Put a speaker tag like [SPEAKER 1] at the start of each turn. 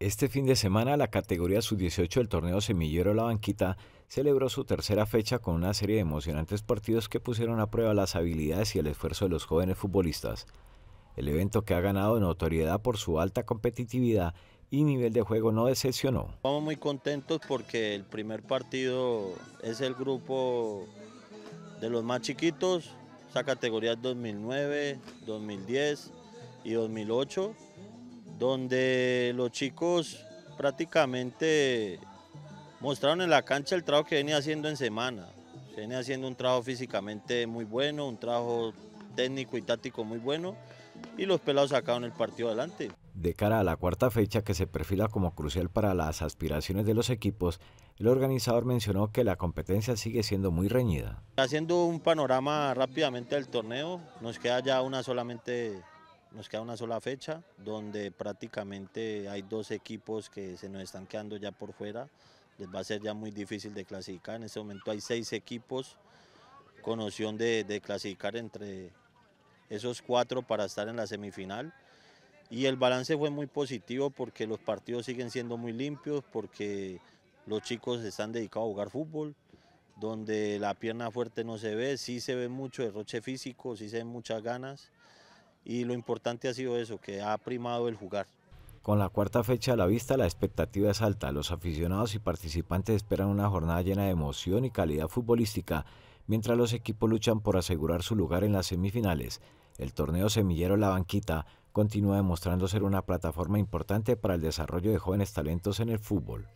[SPEAKER 1] Este fin de semana, la categoría sub-18 del torneo Semillero La Banquita celebró su tercera fecha con una serie de emocionantes partidos que pusieron a prueba las habilidades y el esfuerzo de los jóvenes futbolistas. El evento que ha ganado notoriedad por su alta competitividad y nivel de juego no decepcionó.
[SPEAKER 2] Estamos muy contentos porque el primer partido es el grupo de los más chiquitos, esa categoría es 2009, 2010 y 2008 donde los chicos prácticamente mostraron en la cancha el trabajo que venía haciendo en semana. venía haciendo un trabajo físicamente muy bueno, un trabajo técnico y táctico muy bueno y los pelados sacaron el partido adelante.
[SPEAKER 1] De cara a la cuarta fecha que se perfila como crucial para las aspiraciones de los equipos, el organizador mencionó que la competencia sigue siendo muy reñida.
[SPEAKER 2] Haciendo un panorama rápidamente del torneo, nos queda ya una solamente nos queda una sola fecha donde prácticamente hay dos equipos que se nos están quedando ya por fuera. Les va a ser ya muy difícil de clasificar. En este momento hay seis equipos con opción de, de clasificar entre esos cuatro para estar en la semifinal. Y el balance fue muy positivo porque los partidos siguen siendo muy limpios, porque los chicos están dedicados a jugar fútbol, donde la pierna fuerte no se ve, sí se ve mucho derroche físico, sí se ven muchas ganas y lo importante ha sido eso, que ha primado el jugar.
[SPEAKER 1] Con la cuarta fecha a la vista, la expectativa es alta. Los aficionados y participantes esperan una jornada llena de emoción y calidad futbolística, mientras los equipos luchan por asegurar su lugar en las semifinales. El torneo semillero La Banquita continúa demostrando ser una plataforma importante para el desarrollo de jóvenes talentos en el fútbol.